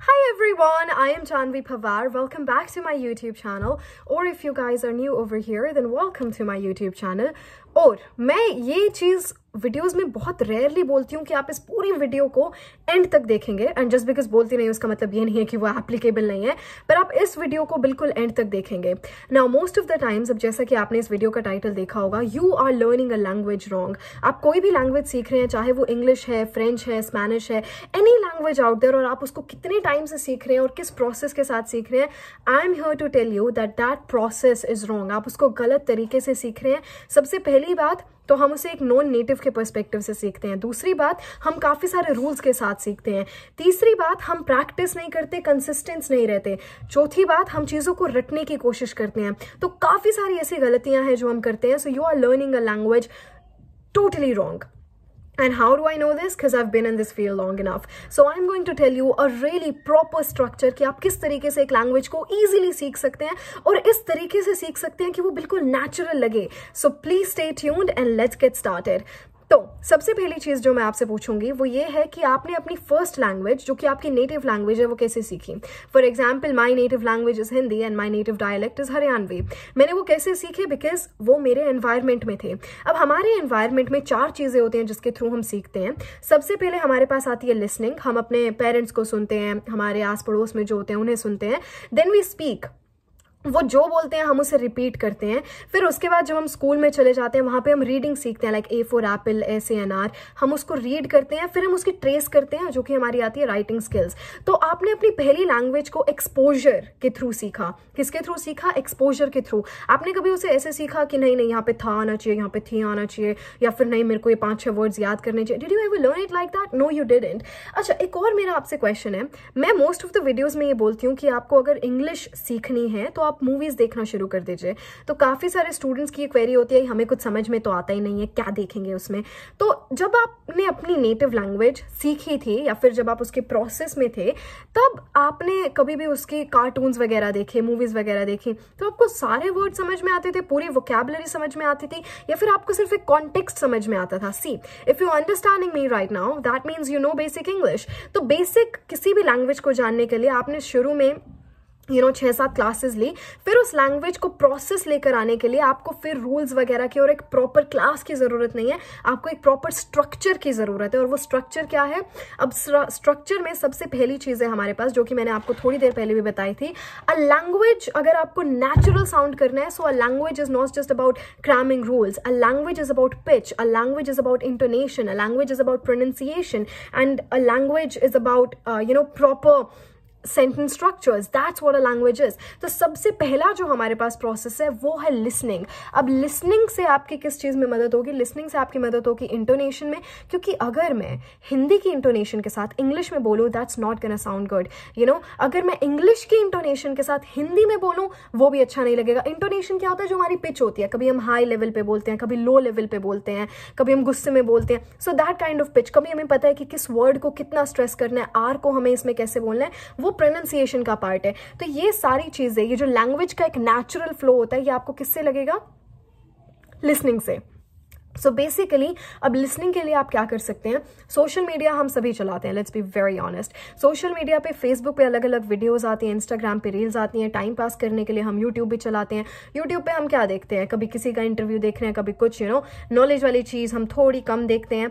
Hi everyone, I am Janvi Pavar. Welcome back to my YouTube channel. Or if you guys are new over here, then welcome to my YouTube channel. और मैं ये चीज़ videos में बहुत rarely बोलती हूँ कि आप इस पूरी वीडियो को एंड तक देखेंगे एंड जस्ट बिकॉज बोलती नहीं उसका मतलब ये नहीं है कि वो एप्लीकेबल नहीं है पर आप इस वीडियो को बिल्कुल एंड तक देखेंगे ना मोस्ट ऑफ द टाइम्स अब जैसा कि आपने इस वीडियो का टाइटल देखा होगा you are learning a language wrong आप कोई भी लैंग्वेज सीख रहे हैं चाहे वो इंग्लिश है फ्रेंच है स्पेनिश है एनी लैंग्वेज आउट देर और आप उसको कितने टाइम से सीख रहे हैं और किस प्रोसेस के साथ सीख रहे हैं I am here to tell you that that process is wrong आप उसको गलत तरीके से सीख रहे हैं सबसे पहले पहली बात तो हम उसे एक नॉन नेटिव के पर्सपेक्टिव से सीखते हैं दूसरी बात हम काफ़ी सारे रूल्स के साथ सीखते हैं तीसरी बात हम प्रैक्टिस नहीं करते कंसिस्टेंस नहीं रहते चौथी बात हम चीज़ों को रटने की कोशिश करते हैं तो काफ़ी सारी ऐसी गलतियां हैं जो हम करते हैं so you are learning a language totally wrong And how do I know this? Because I've been in this field long enough. So I'm going to tell you a really proper structure That you can easily learn a language को easily सीख सकते हैं is इस तरीके से सीख सकते natural लगे. So please stay tuned and let's get started. तो सबसे पहली चीज जो मैं आपसे पूछूंगी वो ये है कि आपने अपनी फर्स्ट लैंग्वेज जो कि आपकी नेटिव लैंग्वेज है वो कैसे सीखी for example my native language is Hindi and my native dialect is Haryanvi मैंने वो कैसे सीखे बिकॉज वो मेरे एनवायरमेंट में थे अब हमारे एनवायरमेंट में चार चीजें होती हैं जिसके थ्रू हम सीखते हैं सबसे पहले हमारे पास आती है लिसनिंग हम अपने पेरेंट्स को सुनते हैं हमारे आस पड़ोस में जो होते हैं उन्हें सुनते हैं देन वी स्पीक वो जो बोलते हैं हम उसे रिपीट करते हैं फिर उसके बाद जब हम स्कूल में चले जाते हैं वहाँ पे हम रीडिंग सीखते हैं like A for apple S A N R हम उसको रीड करते हैं फिर हम उसकी ट्रेस करते हैं जो कि हमारी आती है राइटिंग स्किल्स तो आपने अपनी पहली लैंग्वेज को एक्सपोजर के थ्रू सीखा किसके थ्रू सीखा एक्सपोजर के थ्रू आपने कभी उसे ऐसे सीखा कि नहीं नहीं यहाँ पे था आना चाहिए यहाँ पे थी आना चाहिए या फिर नहीं मेरे को ये पाँच छः वर्ड्स याद करने चाहिए did you ever learn it like that no you didn't अच्छा एक और मेरा आपसे क्वेश्चन है मैं मोस्ट ऑफ द वीडियोज़ में ये बोलती हूँ कि आपको अगर इंग्लिश सीखनी है तो आप आप मूवीज़ देखना शुरू कर दीजिए तो काफ़ी सारे स्टूडेंट्स की क्वेरी होती है हमें कुछ समझ में तो आता ही नहीं है क्या देखेंगे उसमें तो जब आपने अपनी नेटिव लैंग्वेज सीखी थी या फिर जब आप उसके प्रोसेस में थे तब आपने कभी भी उसके कार्टून वगैरह देखे मूवीज़ वगैरह देखी तो आपको सारे वर्ड समझ में आते थे पूरी वोकेबलरी समझ में आती थी या फिर आपको सिर्फ एक कॉन्टेक्स्ट समझ में आता था see if you understanding me right now that means you know basic English तो बेसिक किसी भी लैंग्वेज को जानने के लिए आपने शुरू में यू नो छः सात क्लासेस ली फिर उस लैंग्वेज को प्रोसेस लेकर आने के लिए आपको फिर रूल्स वगैरह की और एक प्रॉपर क्लास की ज़रूरत नहीं है आपको एक प्रॉपर स्ट्रक्चर की ज़रूरत है और वो स्ट्रक्चर क्या है अब स्ट्रक्चर में सबसे पहली चीज़ है हमारे पास जो कि मैंने आपको थोड़ी देर पहले भी बताई थी अ लैंग्वेज अगर आपको नेचुरल साउंड करना है so a language is not just about cramming rules a language is about pitch a language is about intonation a language is about pronunciation and a language is about you know proper sentence structures that's what a language is तो सबसे पहला जो हमारे पास process है वो है listening अब listening से आपकी किस चीज़ में मदद होगी लिसनिंग से आपकी मदद होगी इंटोनेशन में क्योंकि अगर मैं हिंदी की इंटोनेशन के साथ इंग्लिश में बोलूँ that's not gonna sound good you know अगर मैं इंग्लिश की इंटोनेशन के साथ हिंदी में बोलूँ वो भी अच्छा नहीं लगेगा इंटोनेशन क्या होता है जो हमारी पिच होती है कभी हम हाई लेवल पे बोलते हैं कभी लो लेवल पे बोलते हैं कभी हम गुस्से में बोलते हैं so that kind of pitch कभी हमें पता है कि किस वर्ड को कितना स्ट्रेस करना है आर को हमें इसमें कैसे बोलना है वो वो प्रोनाउंसिएशन का पार्ट है तो ये सारी चीज़ें ये जो लैंग्वेज का एक नेचुरल फ्लो होता है ये आपको किससे लगेगा लिसनिंग से सो so बेसिकली अब लिसनिंग के लिए आप क्या कर सकते हैं सोशल मीडिया हम सभी चलाते हैं let's be very honest social media पे फेसबुक पे अलग अलग वीडियोस आती हैं इंस्टाग्राम पे रील्स आती हैं टाइम पास करने के लिए हम यूट्यूब भी चलाते हैं यूट्यूब पे हम क्या देखते हैं कभी किसी का इंटरव्यू देख रहे हैं कभी कुछ यू नो नॉलेज वाली चीज़ हम थोड़ी कम देखते हैं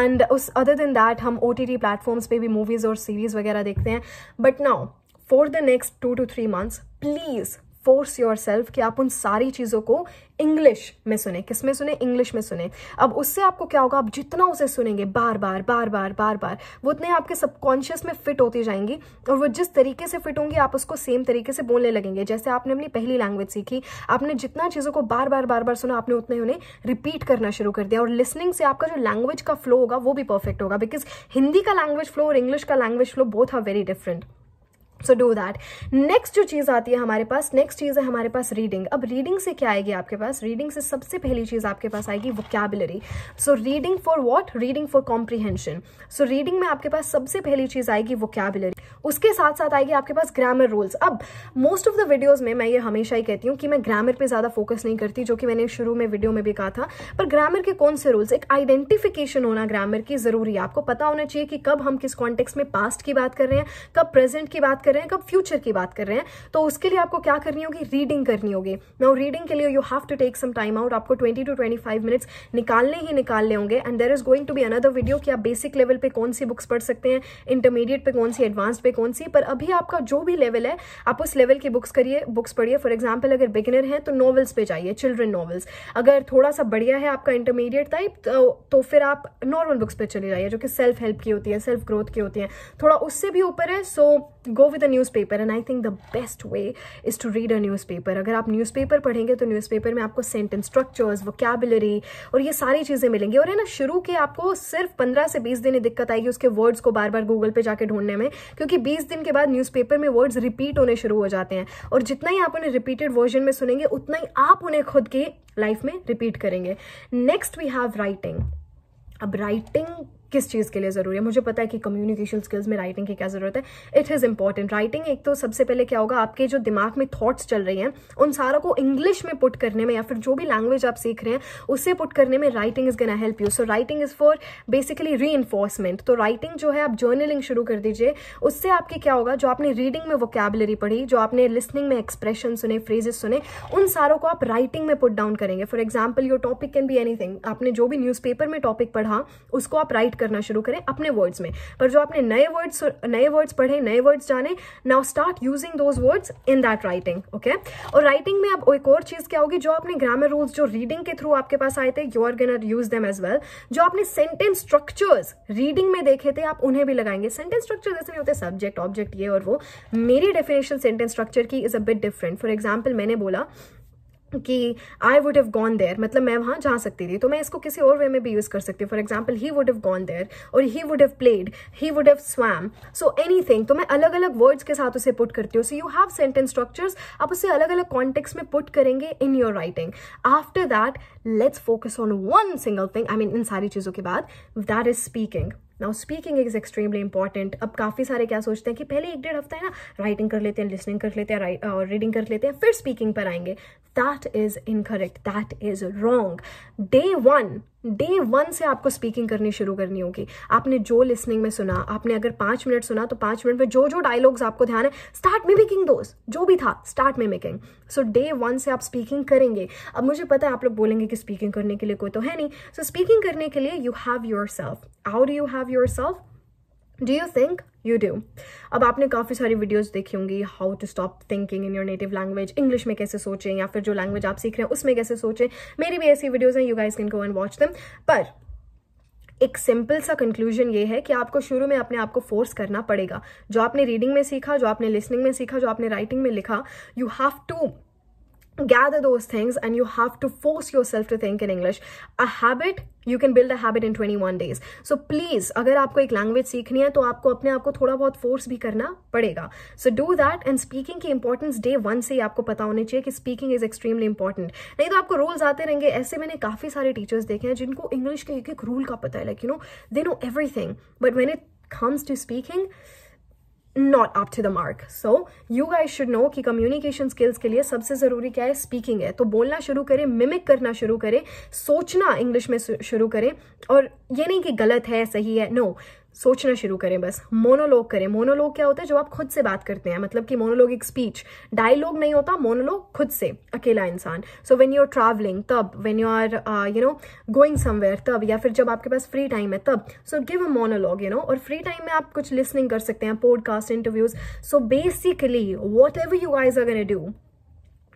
एंड उस अदर देन दैट हम ओ टी प्लेटफॉर्म्स पर भी मूवीज़ और सीरीज़ वगैरह देखते हैं but now for the next two to three months please force yourself कि आप उन सारी चीज़ों को इंग्लिश में सुने किस में सुने इंग्लिश में सुने अब उससे आपको क्या होगा आप जितना उसे सुनेंगे बार बार बार बार बार बार वो उतने आपके सबकॉन्शियस में फिट होती जाएंगी और वो जिस तरीके से फिट होंगी आप उसको सेम तरीके से बोलने लगेंगे जैसे आपने अपनी पहली लैंग्वेज सीखी आपने जितना चीज़ों को बार बार बार बार सुना आपने उतने उन्हें रिपीट करना शुरू कर दिया और लिसनिंग से आपका जो लैंग्वेज का फ्लो होगा वो भी परफेक्ट होगा बिकॉज हिंदी का लैंग्वेज फ्लो और इंग्लिश का language flow both are very different so do that next जो चीज़ आती है हमारे पास नेक्स्ट चीज़ है हमारे पास रीडिंग अब रीडिंग से क्या आएगी आपके पास रीडिंग से सबसे पहली चीज़ आपके पास आएगी vocabulary so reading for what reading for comprehension so reading में आपके पास सबसे पहली चीज़ आएगी वोकेबलरी उसके साथ साथ आएगी आपके पास ग्रामर रूल्स अब मोस्ट ऑफ द वीडियोज़ में मैं ये हमेशा ही कहती हूँ कि मैं ग्रामर पर ज़्यादा फोकस नहीं करती जो कि मैंने शुरू में वीडियो में भी कहा था पर ग्रामर के कौन से रूल्स एक आइडेंटिफिकेशन होना ग्रामर की ज़रूरी है आपको पता होना चाहिए कि कब हम किस कॉन्टेक्स में पास्ट की बात कर रहे हैं कब प्रेजेंट की बात कर कर रहे हैं कब फ्यूचर की बात कर रहे हैं तो उसके लिए आपको क्या करनी होगी रीडिंग करनी होगी नाउ रीडिंग के लिए you have to take some time out आपको twenty to twenty five minutes निकालने ही निकालने होंगे and there is going to be another video कि आप बेसिक लेवल पे कौन सी बुक्स पढ़ सकते हैं इंटरमीडिएट पे कौन सी एडवांस पे कौन सी पर अभी आपका जो भी लेवल है आप उस लेवल की बुक्स करिए बुक्स पढ़िए फॉर एग्जाम्पल अगर बिगिनर हैं तो नॉवल्स पे जाइए चिल्ड्रन नॉवल्स अगर थोड़ा सा बढ़िया है आपका इंटरमीडिएट टाइप तो, तो फिर आप नॉर्मल बुक्स पे चले जाइए जो कि सेल्फ हेल्प की होती है सेल्फ ग्रोथ की होती है थोड़ा उससे भी ऊपर है so go with the newspaper and I think the best way is to read a newspaper अगर आप न्यूज़पेपर पढ़ेंगे तो न्यूज़पेपर में आपको सेंटेंस स्ट्रक्चर्स वोकेबलरी और ये सारी चीज़ें मिलेंगी और है ना शुरू के आपको सिर्फ पंद्रह से बीस दिन दिक्कत आएगी उसके वर्ड्स को बार बार गूगल पर जाकर ढूंढने में क्योंकि बीस दिन के बाद न्यूज़पेपर में वर्ड्स रिपीट होने शुरू हो जाते हैं और जितना ही आप उन्हें रिपीटेड वर्जन में सुनेंगे उतना ही आप उन्हें खुद की लाइफ में रिपीट करेंगे नेक्स्ट वी हैव राइटिंग अब राइटिंग किस चीज़ के लिए ज़रूरी है मुझे पता है कि कम्युनिकेशन स्किल्स में राइटिंग की क्या ज़रूरत है इट इज़ इंपॉर्टेंट राइटिंग एक तो सबसे पहले क्या होगा आपके जो दिमाग में थॉट्स चल रही हैं उन सारों को इंग्लिश में पुट करने में या फिर जो भी लैंग्वेज आप सीख रहे हैं उसे पुट करने में writing is gonna help you so writing is for basically री तो राइटिंग जो है आप जर्नलिंग शुरू कर दीजिए उससे आपके क्या होगा जो आपने रीडिंग में वोकेबलरी पढ़ी जो आपने लिसनिंग में एक्सप्रेशन सुने फ्रेजेस सुने उन सारों को आप राइटिंग में पुट डाउन करेंगे for example your topic can be anything आपने जो भी न्यूज़पेपर में टॉपिक पढ़ा उसको आप राइट करना शुरू करें अपने वर्ड्स में पर जो आपने नए वर्ड्स नए वर्ड्स पढ़े नए वर्ड्स जाने now start using those words in that writing okay और राइटिंग में अब एक और चीज़ क्या होगी जो आपने ग्रामर रूल्स जो रीडिंग के थ्रू आपके पास आए थे you are gonna use them as well जो आपने सेंटेंस स्ट्रक्चर्स रीडिंग में देखे थे आप उन्हें भी लगाएंगे सेंटेंस स्ट्रक्चर जैसे नहीं होते सब्जेक्ट ऑब्जेक्ट ये और वो मेरी डेफिनेशन सेंटेंस स्ट्रक्चर की is a bit different for example मैंने बोला कि I would have gone there मतलब मैं वहाँ जा सकती थी तो मैं इसको किसी और वे में भी यूज़ कर सकती हूँ for example he would have gone there और he would have played he would have swam so anything तो मैं अलग अलग वर्ड्स के साथ उसे पुट करती हूँ so you have sentence structures आप उसे अलग अलग कॉन्टेक्स में पुट करेंगे in your writing after that let's focus on one single thing I mean इन सारी चीज़ों के बाद that is speaking now speaking is extremely important अब काफ़ी सारे क्या सोचते हैं कि पहले एक डेढ़ हफ्ता है ना राइटिंग कर लेते हैं लिसनिंग कर लेते हैं और रीडिंग कर लेते हैं फिर स्पीकिंग पर आएंगे that is incorrect that is wrong day one day one से आपको स्पीकिंग करनी शुरू करनी होगी आपने जो लिसनिंग में सुना आपने अगर पांच मिनट सुना तो पांच मिनट में जो जो डायलॉग्स आपको ध्यान है स्टार्ट में मेकिंग दोस्त जो भी था स्टार्ट में मेकिंग सो डे वन से आप स्पीकिंग करेंगे अब मुझे पता है आप लोग बोलेंगे कि स्पीकिंग करने के लिए कोई तो है नहीं सो so, स्पीकिंग करने के लिए you have yourself how do you have yourself do you think you do अब आपने काफ़ी सारी वीडियोस देखी होंगी how to stop thinking in your native language English में कैसे सोचें या फिर जो लैंग्वेज आप सीख रहे हैं उसमें कैसे सोचें मेरी भी ऐसी वीडियोज हैं you guys can go and watch them पर एक सिंपल सा कंक्लूजन ये है कि आपको शुरू में अपने आप को फोर्स करना पड़ेगा जो आपने रीडिंग में सीखा जो आपने लिसनिंग में सीखा जो आपने राइटिंग में लिखा you have to those things and you have to force yourself to think in English a habit you can build a habit in twenty one days so please अगर आपको एक language सीखनी है तो आपको अपने आप को थोड़ा बहुत फोर्स भी करना पड़ेगा so do that and speaking की इंपॉर्टेंस डे वन से ही आपको पता होनी चाहिए कि स्पीकिंग इज एक्सट्रीमली इंपॉर्टेंट नहीं तो आपको रूल्स आते रहेंगे ऐसे मैंने काफ़ी सारे टीचर्स देखे हैं जिनको इंग्लिश के एक एक रूल का पता है like you know they know everything but when it comes to speaking not up to the mark so you guys should know कि कम्युनिकेशन स्किल्स के लिए सबसे ज़रूरी क्या है स्पीकिंग है तो बोलना शुरू करें मिमिक करना शुरू करें सोचना इंग्लिश में शुरू करें और ये नहीं कि गलत है सही है नो no. सोचना शुरू करें बस मोनोलॉग करें मोनोलॉग क्या होता है जो आप खुद से बात करते हैं मतलब कि मोनोलॉग एक स्पीच डायलॉग नहीं होता मोनोलॉग खुद से अकेला इंसान so when you are travelling तब when you are you know going somewhere तब या फिर जब आपके पास फ्री टाइम है तब so give a monologue you know और फ्री टाइम में आप कुछ लिसनिंग कर सकते हैं podcast interviews so basically whatever you आइज अगर do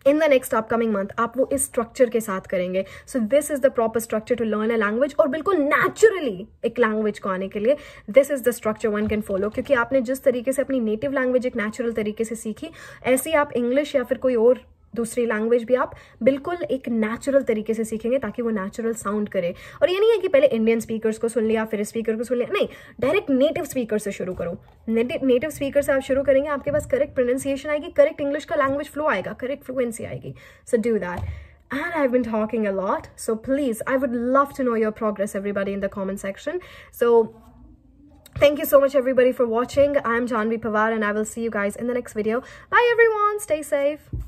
in the next upcoming month आप वो इस स्ट्रक्चर के साथ करेंगे so this is the proper structure to learn a language और बिल्कुल नेचुरली एक लैंग्वेज को आने के लिए this is the structure one can follow क्योंकि आपने जिस तरीके से अपनी नेटिव लैंग्वेज एक नेचुरल तरीके से सीखी ऐसी आप इंग्लिश या फिर कोई और दूसरी लैंग्वेज भी आप बिल्कुल एक नेचुरल तरीके से सीखेंगे ताकि वो नेचुरल साउंड करे और ये नहीं है कि पहले इंडियन स्पीकर्स को सुन लिया फिर स्पीकर को सुन लिया नहीं डायरेक्ट नेटिव स्पीकर से शुरू करो नेटिव स्पीकर से आप शुरू करेंगे आपके पास करेक्ट प्रोनाउंसिएशन आएगी करेक्ट इंग्लिश का लैंग्वेज फ्लो आएगा करेक्ट फ्लुएंसी आएगी so do that and I've been talking a lot. So please, I would love to know your progress, everybody, in the comment section. So thank you so much, everybody, for watching. I'm Janvi Pawar, and I will see you guys in the next video. Bye, everyone. Stay safe.